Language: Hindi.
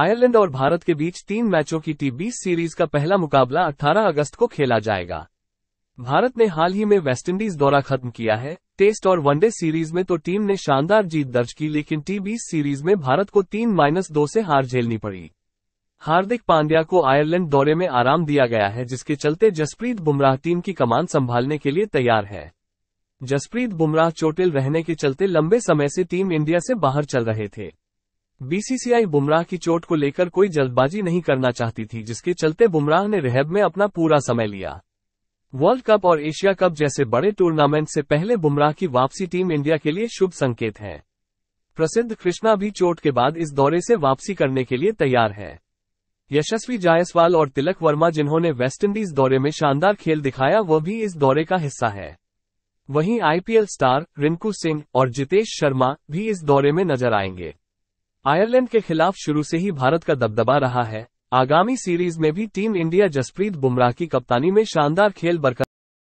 आयरलैंड और भारत के बीच तीन मैचों की टी बीस सीरीज का पहला मुकाबला 18 अगस्त को खेला जाएगा भारत ने हाल ही में वेस्टइंडीज दौरा खत्म किया है टेस्ट और वनडे सीरीज में तो टीम ने शानदार जीत दर्ज की लेकिन टी बीस सीरीज में भारत को तीन माइनस दो से हार झेलनी पड़ी हार्दिक पांड्या को आयरलैंड दौरे में आराम दिया गया है जिसके चलते जसप्रीत बुमराह टीम की कमान संभालने के लिए तैयार है जसप्रीत बुमराह चोटिल रहने के चलते लंबे समय से टीम इंडिया से बाहर चल रहे थे बीसीसीआई बुमराह की चोट को लेकर कोई जल्दबाजी नहीं करना चाहती थी जिसके चलते बुमराह ने रेहब में अपना पूरा समय लिया वर्ल्ड कप और एशिया कप जैसे बड़े टूर्नामेंट से पहले बुमराह की वापसी टीम इंडिया के लिए शुभ संकेत है प्रसिद्ध कृष्णा भी चोट के बाद इस दौरे से वापसी करने के लिए तैयार है यशस्वी जायसवाल और तिलक वर्मा जिन्होंने वेस्टइंडीज दौरे में शानदार खेल दिखाया वह भी इस दौरे का हिस्सा है वहीं आईपीएल स्टार रिंकू सिंह और जितेश शर्मा भी इस दौरे में नजर आएंगे आयरलैंड के खिलाफ शुरू से ही भारत का दबदबा रहा है आगामी सीरीज में भी टीम इंडिया जसप्रीत बुमराह की कप्तानी में शानदार खेल बरकरार